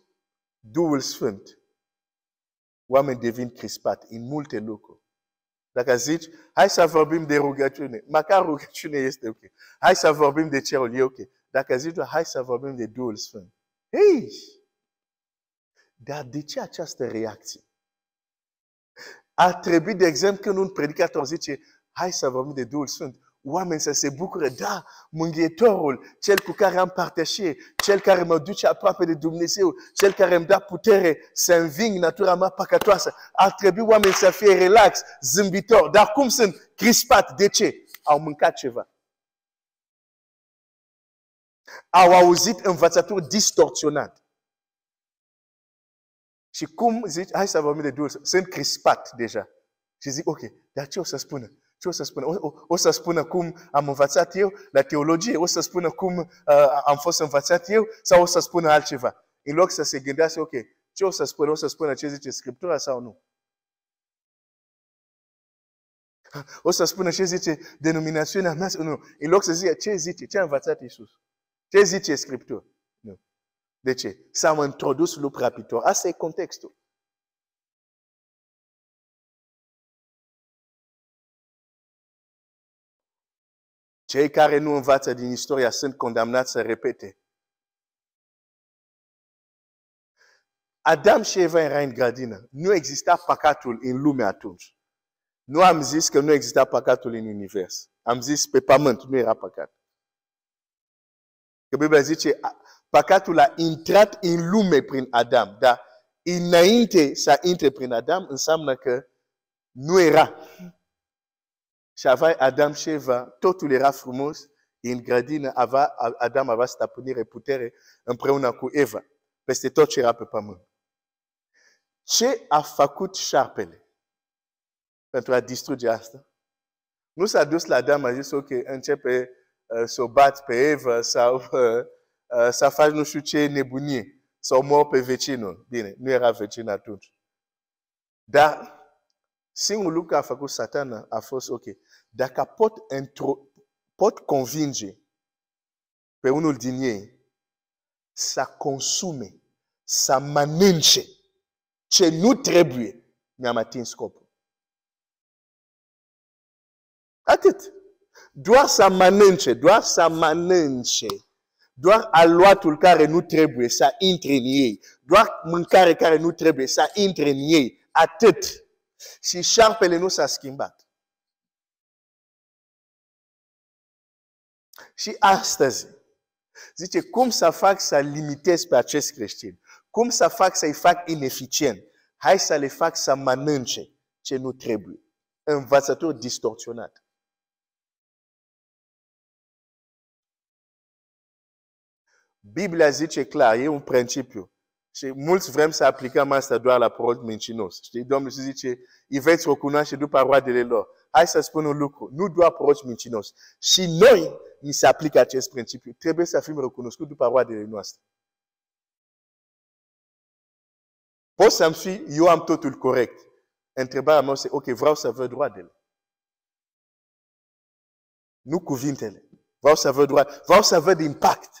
Duhul Sfânt? Oameni devin crispat în multe locuri. Dacă zici, hai să vorbim de rugăciune, măcar rugăciune este ok. Hai să vorbim de cerul, e ok. Dacă zici, hai să vorbim de Duhul Sfânt. Hei! Dar de ce această reacție? A trebuit, de exemplu, când un predicator zice, hai să vorbim de Duhul Sfânt, oameni să se bucure, da, mânghietorul, cel cu care am partășit, cel care mă duce aproape de Dumnezeu, cel care îmi da putere să înving natura mea păcătoasă. A trebuit oameni să fie relax, zâmbitor, dar cum sunt crispat? De ce? Au mâncat ceva. Au auzit învățături distorsionate. Și cum zici, hai să vorbim de Duhul Sunt crispat deja. Și zic, ok, dar ce o să spună? Ce o să spună? O, o, o să spună cum am învățat eu la teologie? O să spună cum uh, am fost învățat eu? Sau o să spună altceva? În loc să se gândească, ok, ce o să spună? O să spună ce zice Scriptura sau nu? O să spună ce zice denominațiunea mea sau nu? În loc să zică ce zice, ce a învățat Iisus? Ce zice Scriptura? De ce? S-am introdus lucruri rapitor. Asta e contextul. Cei care nu învață din istoria sunt condamnați să repete. Adam și Eva era în grădină. Nu exista păcatul în lume atunci. Nu am zis că nu exista păcatul în univers. Am zis pe pământ, nu era păcat. Că Biblia zice, Păcatul a intrat în lume prin Adam, dar înainte să intre prin Adam înseamnă că nu era. Și avea Adam și Eva, totul era frumos, în grădină avea, Adam avea stăpânire, putere împreună cu Eva, peste tot ce era pe pământ. Ce a făcut șarpele pentru a distruge asta? Nu s-a dus la Adam, a zis, ok, începe uh, să o bat pe Eva sau uh, Eh, să faci nu știu ce nebunie, să omori pe vecinul. Bine, nu era vecin atunci. Dar singurul lucru a făcut satana a fost, ok, dacă pot, intro, pot convinge pe unul din ei să consume, să mănânce ce nu trebuie, mi-am atins scopul. Atât. Doar să mănânce, doar să mănânce doar aluatul care nu trebuie să intre în ei, doar mâncare care nu trebuie să intre în ei, atât. Și șarpele nu s-a schimbat. Și astăzi, zice, cum să fac să limitez pe acest creștin? Cum să fac să-i fac ineficient? Hai să le fac să mănânce ce nu trebuie. Învățături distorsionat. Biblia zice clar, e un principiu. Și mulți vrem să aplicăm asta doar la proroc mincinos. Știi? Domnul Iisus zice, îi veți recunoaște după roadele lor. Hai să spun un lucru, nu doar proroci mincinos. Și noi ni se aplică acest principiu. Trebuie să fim recunoscuți după roadele noastre. Poți să-mi fi, eu am totul corect. Întrebarea mea este, ok, vreau să văd roadele. Nu cuvintele. Vreau să văd, vreau să văd impact.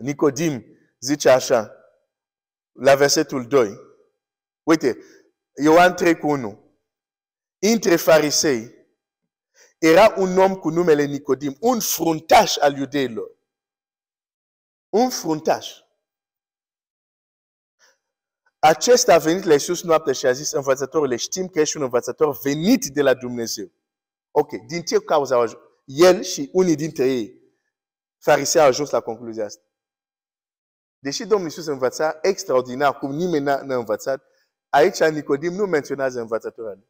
Nicodim zice așa, la versetul 2. Uite, Ioan 3 cu 1. Între farisei era un om cu numele Nicodim, un fruntaș al iudeilor. Un fruntaș. Acesta a venit la Iisus noapte și a zis, învățătorule, știm că ești un învățător venit de la Dumnezeu. Ok, din ce cauza au ajuns? El și unii dintre ei, farisei, au ajuns la concluzia asta. Deși Domnul Iisus învăța extraordinar, cum nimeni n-a învățat, aici Nicodim nu menționează învățătura lui.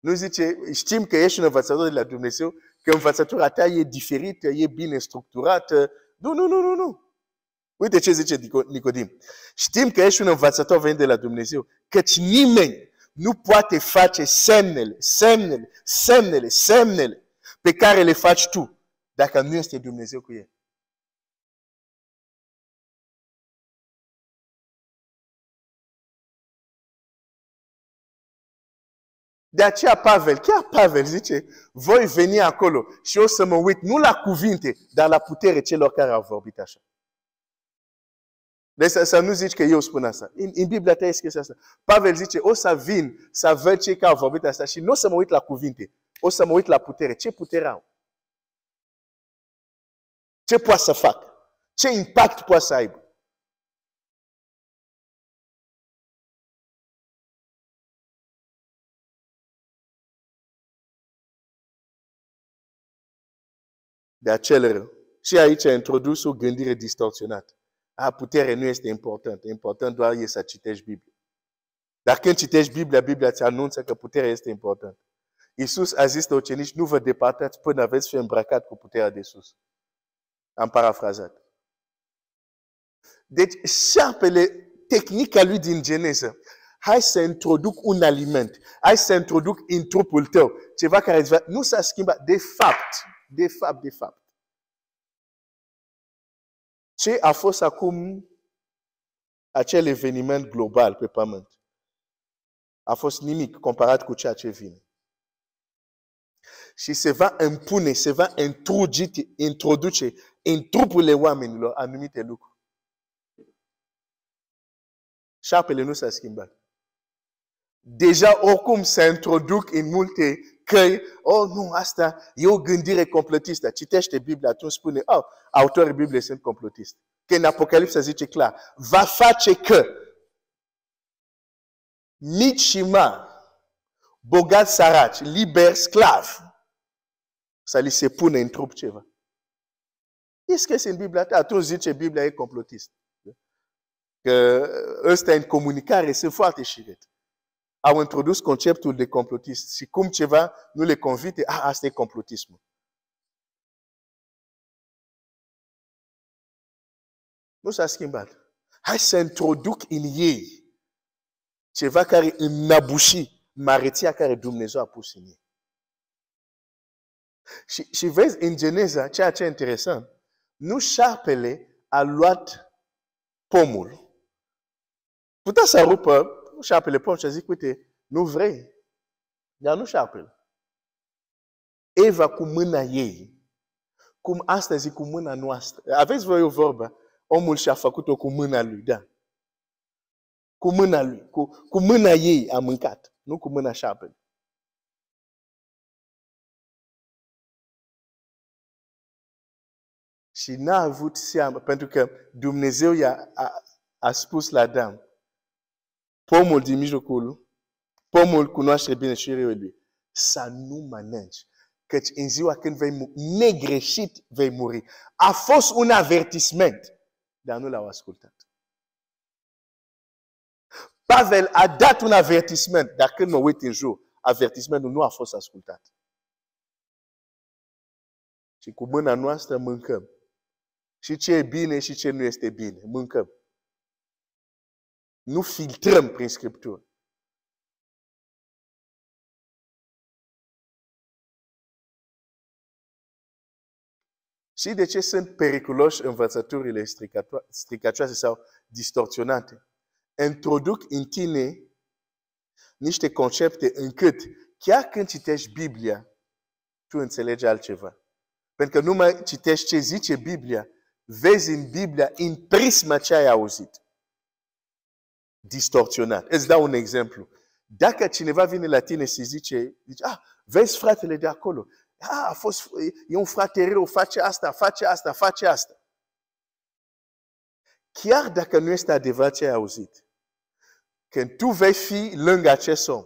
Nu zice, știm că ești un învățător de la Dumnezeu, că învățătura ta e diferită, e bine structurată. Nu, nu, nu, nu, nu. Uite ce zice Nicodim. Știm că ești un învățător venit de la Dumnezeu, căci nimeni nu poate face semnele, semnele, semnele, semnele pe care le faci tu, dacă nu este Dumnezeu cu el. De aceea Pavel, chiar Pavel zice, voi veni acolo și o să mă uit nu la cuvinte, dar la putere celor care au vorbit așa. Deci să, nu zici că eu spun asta. În, în Biblia ta este scris asta. Pavel zice, o să vin să văd cei care au vorbit asta și nu o să mă uit la cuvinte, o să mă uit la putere. Ce putere au? Ce poate să fac? Ce impact poate să aibă? de acel rău. Și aici a introdus o gândire distorsionată. A, putere nu este importantă. Important doar e să citești Biblia. Dar când citești Biblia, Biblia ți anunță că puterea este importantă. Iisus a zis la ucenici, nu vă departați până aveți fi îmbrăcat cu puterea de sus. Am parafrazat. Deci, șarpele, tehnica lui din Geneză, hai să introduc un aliment, hai să introduc în trupul tău, ceva care Nu s-a schimbat. De fapt, de fapt, de fapt. Ce a fost acum acel eveniment global pe pământ? A fost nimic comparat cu ceea ce vine. Și se va impune, se va introduce, introduce în trupurile oamenilor anumite lucruri. Șarpele nu s-a schimbat deja oricum se introduc în multe căi, oh nu, asta e o gândire complotistă. Citește Biblia, atunci spune, oh, autorii Bibliei sunt complotiste. Că în Apocalipsa zice clar, va face că mici și mari, bogați săraci, liberi, sclavi, să li se pune în trup ceva. E scris în Biblia ta, atunci zice Biblia e complotistă. Că ăsta e în comunicare, sunt foarte șiret au introdus conceptul de complotist și cum ceva nu le convite, a, ah, asta e complotismul. Nu s-a schimbat. Hai să introduc în ei ceva care înnăbuși mareția care Dumnezeu a pus în ei. Și, și vezi în Geneza, ceea ce e interesant, nu șarpele a luat pomul. Putea să rupă nu și apele și a zis, uite, nu vrei. Dar nu și apel. Eva cu mâna ei. Cum astăzi cu mâna noastră. Aveți voi o vorbă. Omul și-a făcut-o cu mâna lui, da. Cu mâna lui, cu, cu mâna ei a mâncat, nu cu mâna șapelui. Și n-a avut seamă, pentru că Dumnezeu i-a a, a spus la Adam, pomul din mijlocul, pomul cunoaște bineșuirii lui. Să nu mănânci. Căci în ziua când vei muri, negreșit vei muri. A fost un avertisment, dar nu l-au ascultat. Pavel a dat un avertisment, dar când mă uit în jur, avertismentul nu a fost ascultat. Și cu mâna noastră mâncăm. Și ce e bine și ce nu este bine. Mâncăm nu filtrăm prin Scriptură. Și de ce sunt periculoși învățăturile stricacioase sau distorționate? Introduc în tine niște concepte încât chiar când citești Biblia, tu înțelegi altceva. Pentru că nu mai citești ce zice Biblia, vezi în Biblia, în prisma ce ai auzit distorsionat. Îți dau un exemplu. Dacă cineva vine la tine și zice, zice ah, vezi fratele de acolo, ah, a fost, e un frate rău, face asta, face asta, face asta. Chiar dacă nu este adevărat ce ai auzit, când tu vei fi lângă acest om,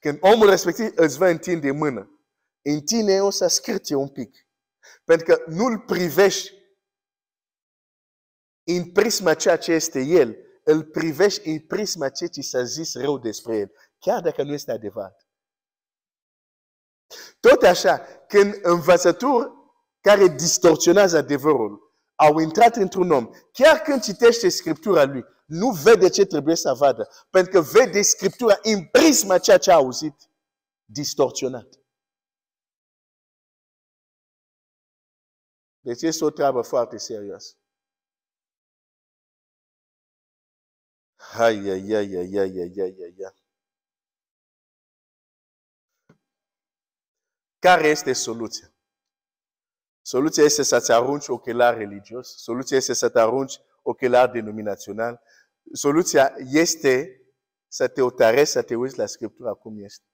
când omul respectiv îți va întinde mână, în tine o să scârție un pic. Pentru că nu-l privești în prisma ceea ce este el, îl privești în prisma ceea ce s-a zis rău despre el, chiar dacă nu este adevărat. Tot așa, când învățături care distorsionează adevărul au intrat într-un om, chiar când citește Scriptura lui, nu vede ce trebuie să vadă, pentru că vede Scriptura în prisma ceea ce a auzit distorționat. Deci este o treabă foarte serioasă. Ay, ay, ay, ay, ay, ay, ay, ay, Care este soluția? Soluția este să-ți arunci ochelar religios, soluția este să te arunci ochelar denominațional, soluția este să te otarezi, să te uiți la Scriptura cum este.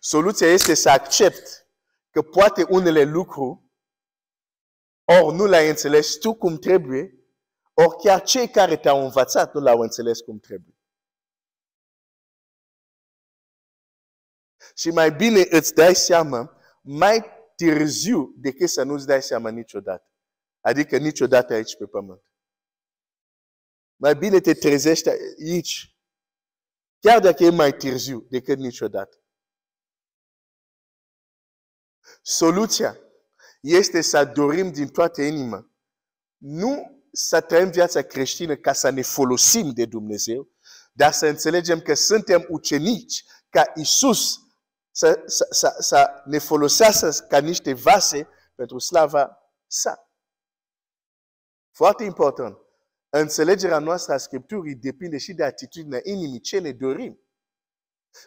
Soluția este să accept că poate unele lucruri, ori nu le-ai înțeles tu cum trebuie, ori chiar cei care te-au învățat nu l-au înțeles cum trebuie. Și mai bine îți dai seama mai târziu decât să nu-ți dai seama niciodată. Adică niciodată aici pe pământ. Mai bine te trezești aici, chiar dacă e mai târziu decât niciodată. Soluția este să dorim din toată inima. Nu să trăim viața creștină ca să ne folosim de Dumnezeu, dar să înțelegem că suntem ucenici, ca Isus să, să, să, să ne folosească ca niște vase pentru slava sa. Foarte important. Înțelegerea noastră a Scripturii depinde și de atitudinea inimii ce ne dorim.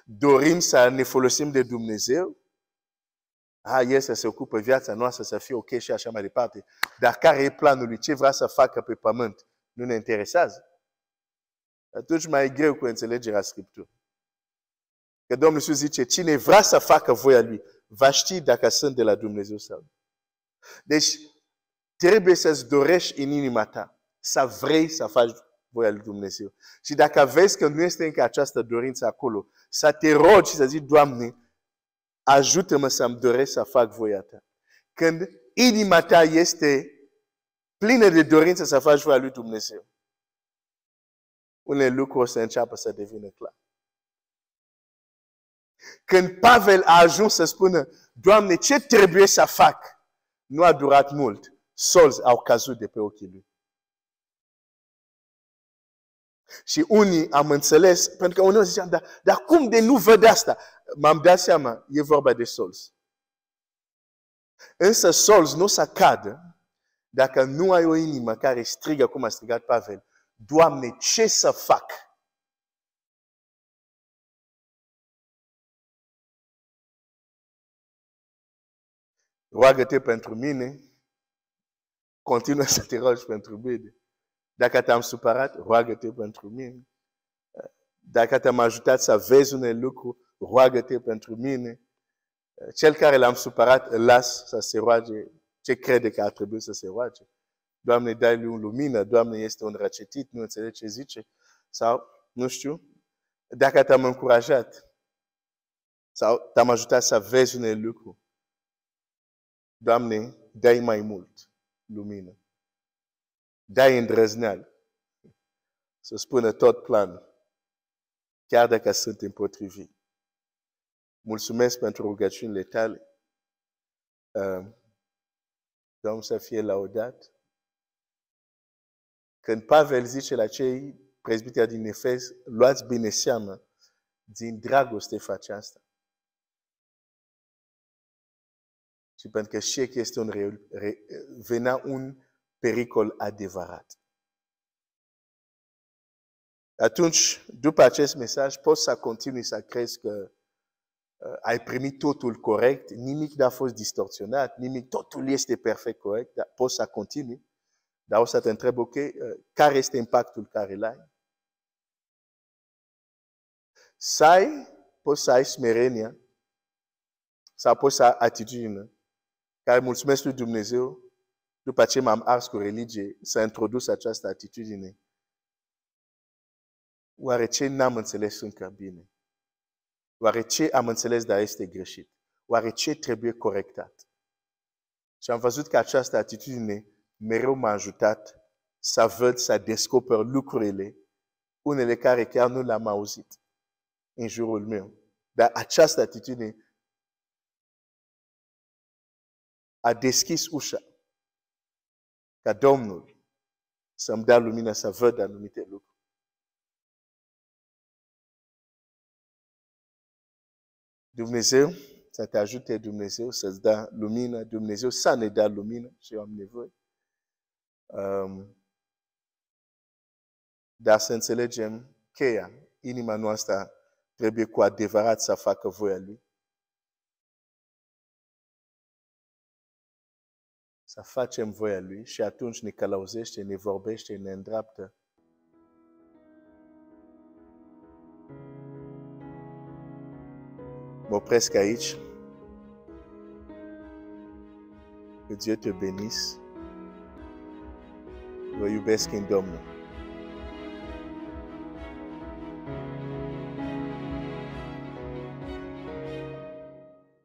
Dorim să ne folosim de Dumnezeu Ah, el să se ocupe viața noastră, să fie ok și așa mai departe. Dar care e planul lui? Ce vrea să facă pe pământ? Nu ne interesează. Atunci mai e greu cu înțelegerea Scripturii. Că Domnul Iisus zice, cine vrea să facă voia Lui, va ști dacă sunt de la Dumnezeu sau Deci, trebuie să-ți dorești în inima ta să vrei să faci voia lui Dumnezeu. Și dacă vezi că nu este încă această dorință acolo, să te rogi și să zici, Doamne, ajută-mă să-mi doresc să fac voia ta. Când inima ta este plină de dorință să faci voia lui Dumnezeu, unele lucruri o să înceapă să devină clar. Când Pavel a ajuns să spună, Doamne, ce trebuie să fac? Nu a durat mult. Solzi au cazut de pe ochii lui. Și unii am înțeles, pentru că uneori ziceam, dar, dar cum de nu văd asta? m-am dat seama, e vorba de solzi. Însă solzi nu se să cadă dacă nu ai o inimă care strigă cum a strigat Pavel. Doamne, ce să fac? Roagă-te pentru mine, continuă să te rogi pentru mine. Dacă te-am supărat, roagă-te pentru mine. Dacă te-am ajutat să vezi un lucru, roagă-te pentru mine. Cel care l-am supărat, îl las să se roage ce crede că ar trebui să se roage. Doamne, dai lui un lumină, Doamne, este un răcetit, nu înțelege ce zice. Sau, nu știu, dacă te-am încurajat sau te-am ajutat să vezi un lucru, Doamne, dai mai mult lumină. Dai îndrăzneală. Să spună tot planul. Chiar dacă sunt împotrivit. Mulțumesc pentru rugăciunile tale. Ehm, Domnul să fie laudat. Când Pavel zice la cei prezbiteri din Efes, luați bine seama, din dragoste face asta. Și pentru că știe că este un re, re, venea un pericol adevărat. Atunci, după acest mesaj, poți să continui să crezi că Eh, ai primit totul corect, nimic n-a fost distorsionat, nimic, totul este perfect corect, dar poți să continui. Dar o să te întreb, ok, eh, care este impactul care l-ai? Să ai, poți să ai smerenia, să poți să ai atitudine, care mulțumesc lui Dumnezeu, după ce m-am ars cu religie, s-a să introduc această atitudine. Oare ce n-am înțeles încă bine? Oare ce am înțeles, dar este greșit? Oare ce trebuie corectat? Și am văzut că această atitudine mereu m-a ajutat să văd, să descoper lucrurile, unele care chiar nu le-am auzit în jurul meu. Dar această atitudine a deschis ușa ca Domnul să-mi dea lumina să văd anumite lucruri. Dumnezeu să te ajute Dumnezeu să-ți dea lumină, Dumnezeu să ne dea lumină și eu am nevoie. Um, dar să înțelegem cheia, inima noastră trebuie cu adevărat să facă voia Lui. Să facem voia Lui și atunci ne calauzește, ne vorbește, ne îndreaptă mă opresc aici. Que Dieu te bénisse. Vă iubesc în Domnul.